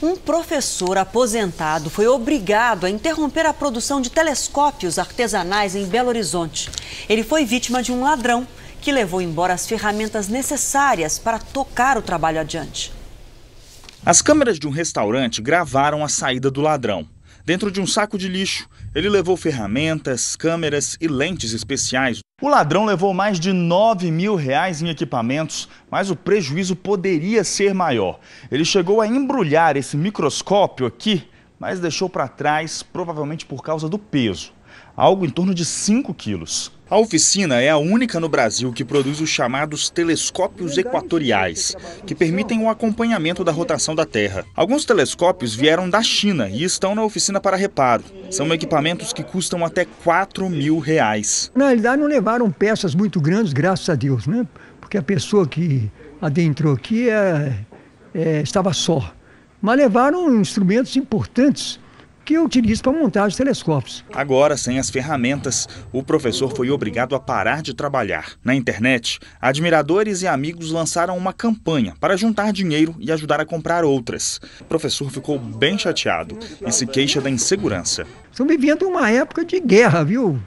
Um professor aposentado foi obrigado a interromper a produção de telescópios artesanais em Belo Horizonte. Ele foi vítima de um ladrão que levou embora as ferramentas necessárias para tocar o trabalho adiante. As câmeras de um restaurante gravaram a saída do ladrão. Dentro de um saco de lixo, ele levou ferramentas, câmeras e lentes especiais o ladrão levou mais de 9 mil reais em equipamentos, mas o prejuízo poderia ser maior. Ele chegou a embrulhar esse microscópio aqui mas deixou para trás provavelmente por causa do peso, algo em torno de 5 quilos. A oficina é a única no Brasil que produz os chamados telescópios equatoriais, que permitem o acompanhamento da rotação da Terra. Alguns telescópios vieram da China e estão na oficina para reparo. São equipamentos que custam até 4 mil reais. Na realidade, não levaram peças muito grandes, graças a Deus, né? Porque a pessoa que adentrou aqui é, é, estava só mas levaram instrumentos importantes que eu utilizo para montar os telescópios. Agora, sem as ferramentas, o professor foi obrigado a parar de trabalhar. Na internet, admiradores e amigos lançaram uma campanha para juntar dinheiro e ajudar a comprar outras. O professor ficou bem chateado e se queixa da insegurança. Estamos vivendo uma época de guerra, viu?